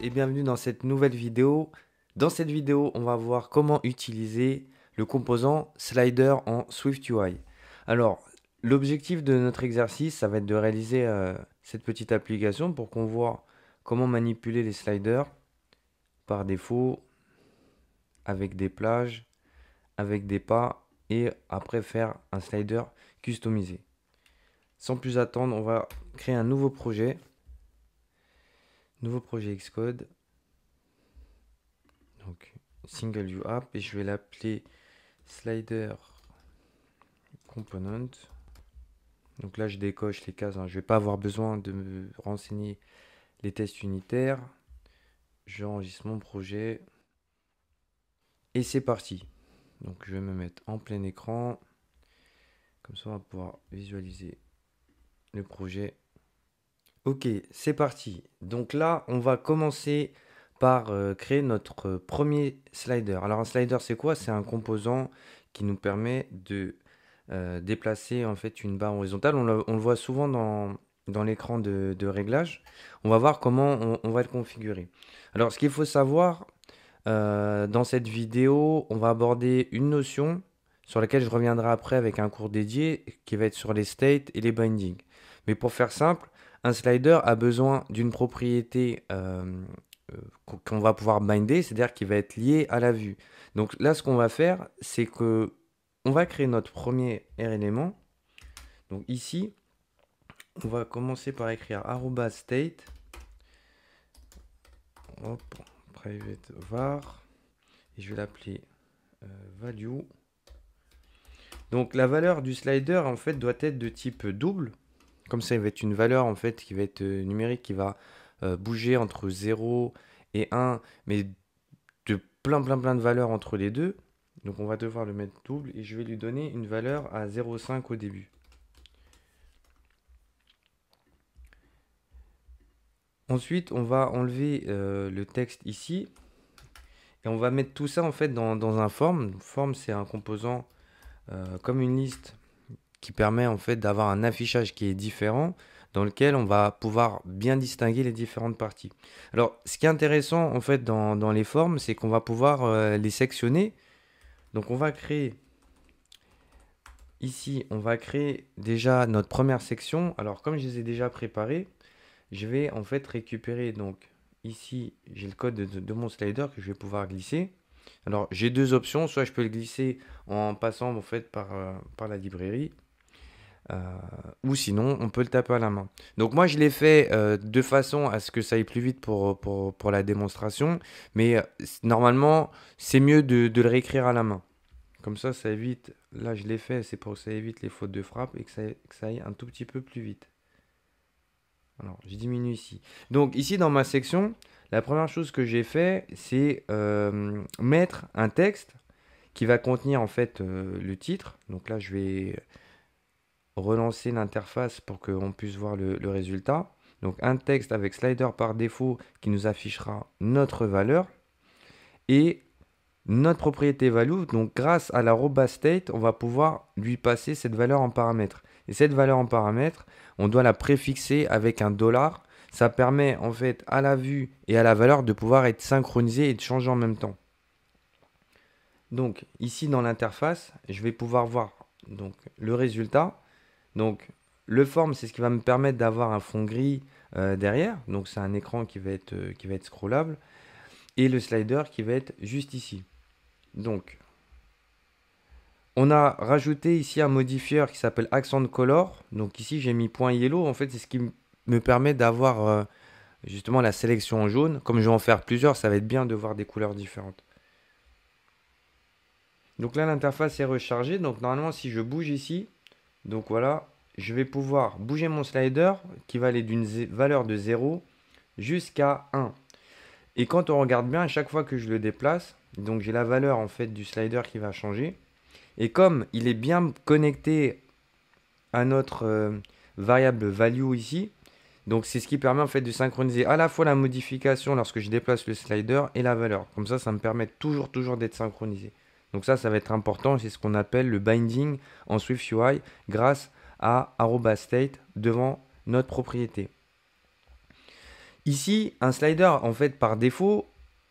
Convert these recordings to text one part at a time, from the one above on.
et bienvenue dans cette nouvelle vidéo. Dans cette vidéo, on va voir comment utiliser le composant slider en SwiftUI. Alors, l'objectif de notre exercice, ça va être de réaliser euh, cette petite application pour qu'on voit comment manipuler les sliders par défaut, avec des plages, avec des pas et après faire un slider customisé. Sans plus attendre, on va créer un nouveau projet nouveau projet Xcode. Donc single view app et je vais l'appeler slider component. Donc là je décoche les cases, hein. je vais pas avoir besoin de me renseigner les tests unitaires. J'enregistre mon projet et c'est parti. Donc je vais me mettre en plein écran. Comme ça on va pouvoir visualiser le projet Ok, c'est parti. Donc là, on va commencer par euh, créer notre euh, premier slider. Alors un slider, c'est quoi C'est un composant qui nous permet de euh, déplacer en fait une barre horizontale. On, le, voit souvent dans, dans l'écran de, réglage. On va voir comment on, on va le configurer. Alors ce qu'il faut savoir, dans cette vidéo, on va aborder une notion sur laquelle je reviendrai après avec un cours dédié qui va être sur les states et les bindings. Mais pour faire simple, un slider a besoin d'une propriété euh, euh, qu'on va pouvoir binder, c'est-à-dire qu'il va être lié à la vue. Donc là, ce qu'on va faire, c'est que on va créer notre premier élément. Donc ici, on va commencer par écrire state private var et je vais l'appeler euh, value. Donc la valeur du slider en fait doit être de type double comme ça, il va être une valeur en fait qui va être euh, numérique, qui va euh, bouger entre 0 et 1, mais de plein plein plein de valeurs entre les deux. Donc on va devoir le mettre double et je vais lui donner une valeur à 0,5 au début. Ensuite, on va enlever euh, le texte ici et on va mettre tout ça en fait dans, un form. Form, c'est un composant comme une liste qui permet en fait d'avoir un affichage qui est différent dans lequel on va pouvoir bien distinguer les différentes parties. Alors, ce qui est intéressant en fait dans, les formes, c'est qu'on va pouvoir euh, les sectionner. Donc, on va créer ici, on va créer déjà notre première section. Alors, comme je les ai déjà préparées, je vais en fait récupérer donc ici, j'ai le code de, mon slider que je vais pouvoir glisser. Alors, j'ai deux options. Soit je peux le glisser en passant en fait par euh, la librairie euh, ou sinon, on peut le taper à la main. Donc moi, je l'ai fait euh, de façon à ce que ça aille plus vite pour, la démonstration. Mais euh, normalement, c'est mieux de, de, le réécrire à la main. Comme ça, ça évite... Là, je l'ai fait, c'est pour que ça évite les fautes de frappe et que ça, que ça aille un tout petit peu plus vite. Alors, je diminue ici. Donc ici, dans ma section, la première chose que j'ai fait, c'est mettre un texte qui va contenir en fait le titre. Donc là, je vais relancer l'interface pour qu'on puisse voir le, résultat. Donc un texte avec slider par défaut qui nous affichera notre valeur et notre propriété value. Donc grâce à la robust state, on va pouvoir lui passer cette valeur en paramètre. Et cette valeur en paramètre, on doit la préfixer avec un dollar. Ça permet en fait à la vue et à la valeur de pouvoir être synchronisé et de changer en même temps. Donc ici dans l'interface, je vais pouvoir voir donc, le résultat donc, le form, c'est ce qui va me permettre d'avoir un fond gris euh, derrière. Donc, c'est un écran qui va, être, euh, qui va être scrollable. Et le slider qui va être juste ici. Donc, on a rajouté ici un modifieur qui s'appelle accent color. Donc, ici, j'ai mis point yellow. En fait, c'est ce qui me permet d'avoir euh, justement la sélection en jaune. Comme je vais en faire plusieurs, ça va être bien de voir des couleurs différentes. Donc là, l'interface est rechargée. Donc normalement, si je bouge ici, donc voilà, je vais pouvoir bouger mon slider qui va aller d'une valeur de 0 jusqu'à 1. Et quand on regarde bien, à chaque fois que je le déplace, donc j'ai la valeur en fait du slider qui va changer. Et comme il est bien connecté à notre euh, variable value ici, donc c'est ce qui permet en fait de synchroniser à la fois la modification lorsque je déplace le slider et la valeur. Comme ça, ça me permet toujours toujours d'être synchronisé. Donc ça, ça va être important, c'est ce qu'on appelle le binding en SwiftUI grâce à arroba state devant notre propriété. Ici, un slider, en fait, par défaut,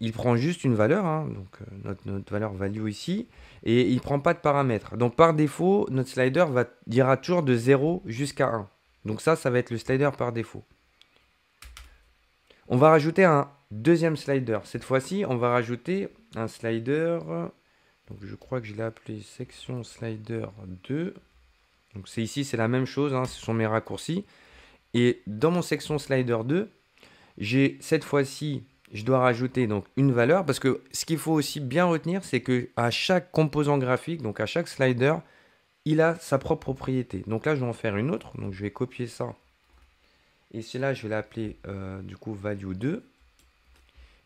il prend juste une valeur, hein, donc euh, notre, valeur value ici, et il ne prend pas de paramètres. Donc par défaut, notre slider va, ira toujours de 0 jusqu'à 1. Donc ça, ça va être le slider par défaut. On va rajouter un deuxième slider. Cette fois-ci, on va rajouter un slider donc je crois que je l'ai appelé section slider 2. Donc c'est ici, c'est la même chose, hein, ce sont mes raccourcis. Et dans mon section slider 2, j'ai cette fois-ci, je dois rajouter donc une valeur parce que ce qu'il faut aussi bien retenir, c'est que à chaque composant graphique, donc à chaque slider, il a sa propre propriété. Donc là, je vais en faire une autre. Donc je vais copier ça. Et celle je vais l'appeler euh, du coup value 2.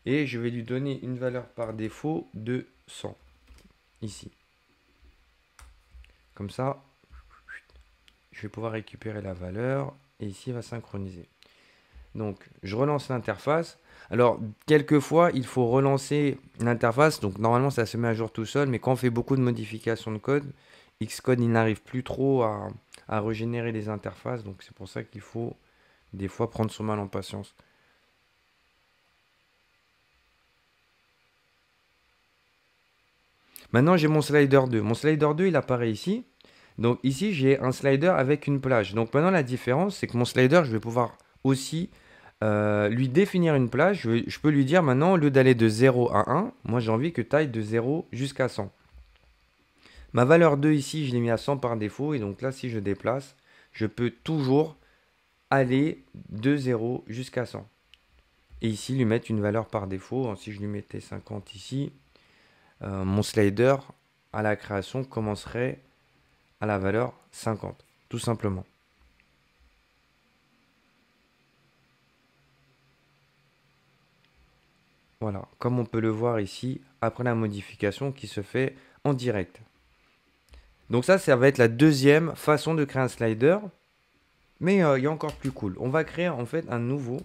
Et je vais lui donner une valeur par défaut de 100 ici. Comme ça, je vais pouvoir récupérer la valeur et ici, va synchroniser. Donc, je relance l'interface. Alors, quelquefois, il faut relancer l'interface. Donc, normalement, ça se met à jour tout seul. Mais quand on fait beaucoup de modifications de code, Xcode, il n'arrive plus trop à, à, régénérer les interfaces. Donc, c'est pour ça qu'il faut des fois prendre son mal en patience. Maintenant, j'ai mon slider 2. Mon slider 2, il apparaît ici. Donc ici, j'ai un slider avec une plage. Donc maintenant, la différence, c'est que mon slider, je vais pouvoir aussi euh, lui définir une plage. Je, peux lui dire maintenant, au lieu d'aller de 0 à 1, moi j'ai envie que taille de 0 jusqu'à 100. Ma valeur 2 ici, je l'ai mis à 100 par défaut. Et donc là, si je déplace, je peux toujours aller de 0 jusqu'à 100. Et ici, lui mettre une valeur par défaut. si je lui mettais 50 ici, euh, mon slider à la création commencerait à la valeur 50, tout simplement. Voilà, comme on peut le voir ici, après la modification qui se fait en direct. Donc ça, ça va être la deuxième façon de créer un slider. Mais euh, il y a encore plus cool. On va créer en fait un nouveau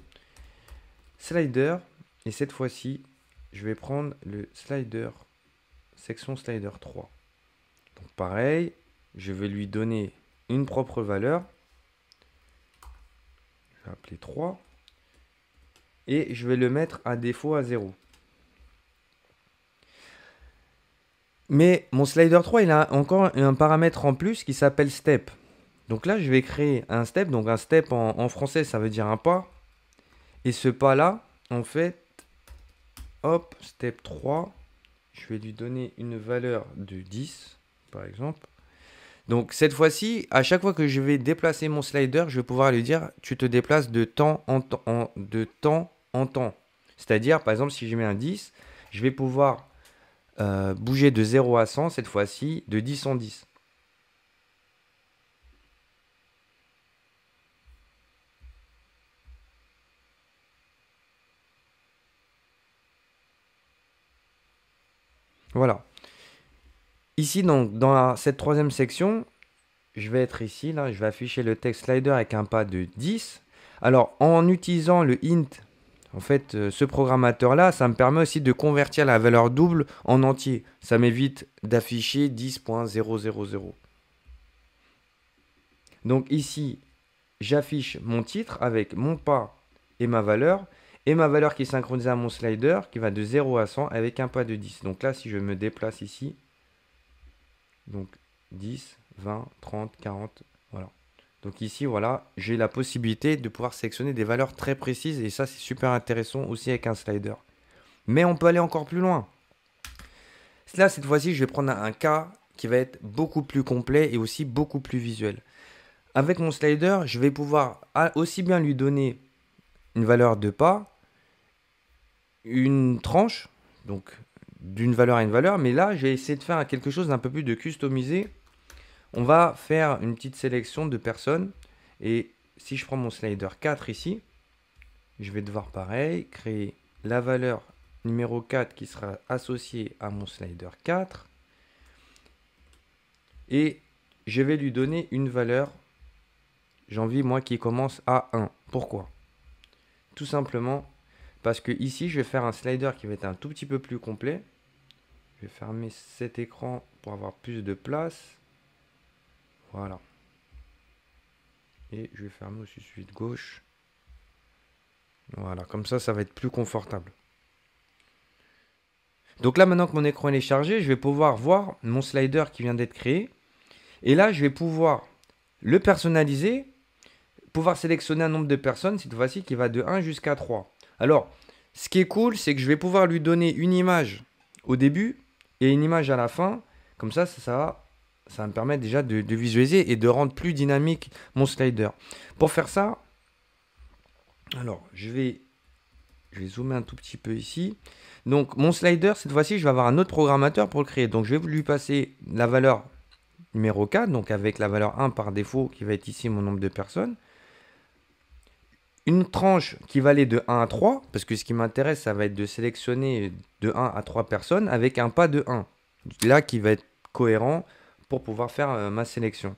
slider. Et cette fois-ci, je vais prendre le slider section slider 3. Donc pareil, je vais lui donner une propre valeur. Je vais appeler 3. Et je vais le mettre à défaut à 0. Mais mon slider 3, il a encore un paramètre en plus qui s'appelle step. Donc là, je vais créer un step. Donc un step en, en français, ça veut dire un pas. Et ce pas-là, en fait, hop, step 3, je vais lui donner une valeur de 10, par exemple. Donc cette fois-ci, à chaque fois que je vais déplacer mon slider, je vais pouvoir lui dire tu te déplaces de temps en temps, de en C'est-à-dire, par exemple, si je mets un 10, je vais pouvoir euh, bouger de 0 à 100 cette fois-ci de 10 en 10. Voilà. Ici, donc, dans cette troisième section, je vais être ici, là, je vais afficher le texte slider avec un pas de 10. Alors, en utilisant le int, en fait, euh, ce programmateur-là, ça me permet aussi de convertir la valeur double en entier. Ça m'évite d'afficher 10.000. Donc ici, j'affiche mon titre avec mon pas et ma valeur et ma valeur qui est synchronisée à mon slider qui va de 0 à 100 avec un pas de 10. Donc là, si je me déplace ici, donc 10, 20, 30, 40, voilà. Donc ici, voilà, j'ai la possibilité de pouvoir sélectionner des valeurs très précises et ça, c'est super intéressant aussi avec un slider. Mais on peut aller encore plus loin. Là, cette fois-ci, je vais prendre un cas qui va être beaucoup plus complet et aussi beaucoup plus visuel. Avec mon slider, je vais pouvoir aussi bien lui donner une valeur de pas une tranche, donc d'une valeur à une valeur, mais là j'ai essayé de faire quelque chose d'un peu plus de customisé. On va faire une petite sélection de personnes et si je prends mon slider 4 ici, je vais devoir pareil créer la valeur numéro 4 qui sera associée à mon slider 4 et je vais lui donner une valeur, j'ai envie moi qui commence à 1. Pourquoi Tout simplement parce que ici, je vais faire un slider qui va être un tout petit peu plus complet. Je vais fermer cet écran pour avoir plus de place. Voilà. Et je vais fermer aussi celui de gauche. Voilà, comme ça, ça va être plus confortable. Donc là, maintenant que mon écran est chargé, je vais pouvoir voir mon slider qui vient d'être créé. Et là, je vais pouvoir le personnaliser, pouvoir sélectionner un nombre de personnes, cette fois-ci, qui va de 1 jusqu'à 3. Alors, ce qui est cool, c'est que je vais pouvoir lui donner une image au début et une image à la fin. Comme ça, ça, va me permettre déjà de, visualiser et de rendre plus dynamique mon slider. Pour faire ça, alors je vais, je vais zoomer un tout petit peu ici. Donc mon slider, cette fois-ci, je vais avoir un autre programmateur pour le créer. Donc je vais lui passer la valeur numéro 4, donc avec la valeur 1 par défaut qui va être ici mon nombre de personnes une tranche qui va aller de 1 à 3, parce que ce qui m'intéresse, ça va être de sélectionner de 1 à 3 personnes avec un pas de 1. Là, qui va être cohérent pour pouvoir faire euh, ma sélection.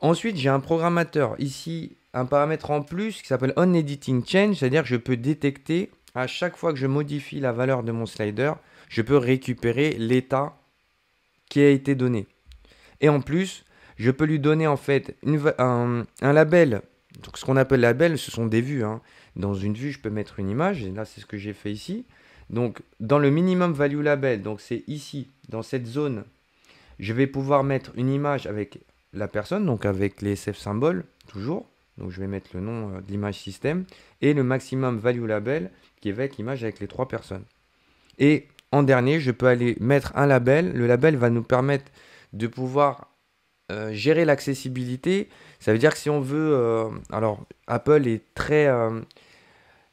Ensuite, j'ai un programmateur. Ici, un paramètre en plus qui s'appelle onEditingChange, c'est-à-dire que je peux détecter à chaque fois que je modifie la valeur de mon slider, je peux récupérer l'état qui a été donné. Et en plus, je peux lui donner en fait un label donc ce qu'on appelle label, ce sont des vues. Hein. Dans une vue, je peux mettre une image, et là c'est ce que j'ai fait ici. Donc dans le minimum value label, donc c'est ici, dans cette zone, je vais pouvoir mettre une image avec la personne, donc avec les SF symboles, toujours. Donc je vais mettre le nom euh, de l'image système et le maximum value label qui va avec l'image avec les trois personnes. Et en dernier, je peux aller mettre un label. Le label va nous permettre de pouvoir euh, gérer l'accessibilité, ça veut dire que si on veut... Euh, alors, Apple est très, euh,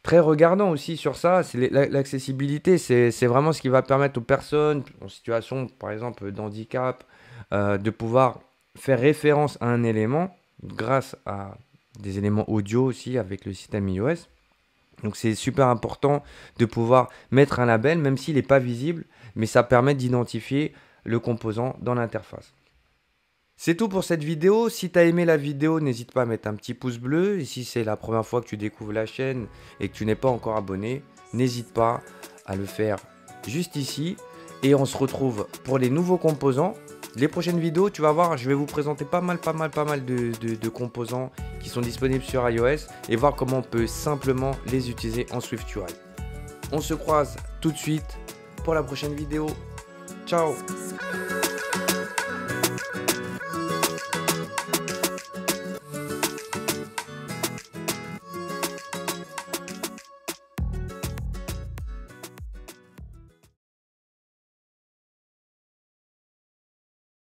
très regardant aussi sur ça. L'accessibilité, c'est vraiment ce qui va permettre aux personnes en situation, par exemple, d'handicap, de pouvoir faire référence à un élément grâce à des éléments audio aussi avec le système iOS. Donc c'est super important de pouvoir mettre un label, même s'il n'est pas visible, mais ça permet d'identifier le composant dans l'interface. C'est tout pour cette vidéo. Si tu as aimé la vidéo, n'hésite pas à mettre un petit pouce bleu. Et si c'est la première fois que tu découvres la chaîne et que tu n'es pas encore abonné, n'hésite pas à le faire juste ici. Et on se retrouve pour les nouveaux composants. Les prochaines vidéos, tu vas voir, je vais vous présenter pas mal, pas mal, pas mal de, composants qui sont disponibles sur iOS et voir comment on peut simplement les utiliser en SwiftUI. On se croise tout de suite pour la prochaine vidéo. Ciao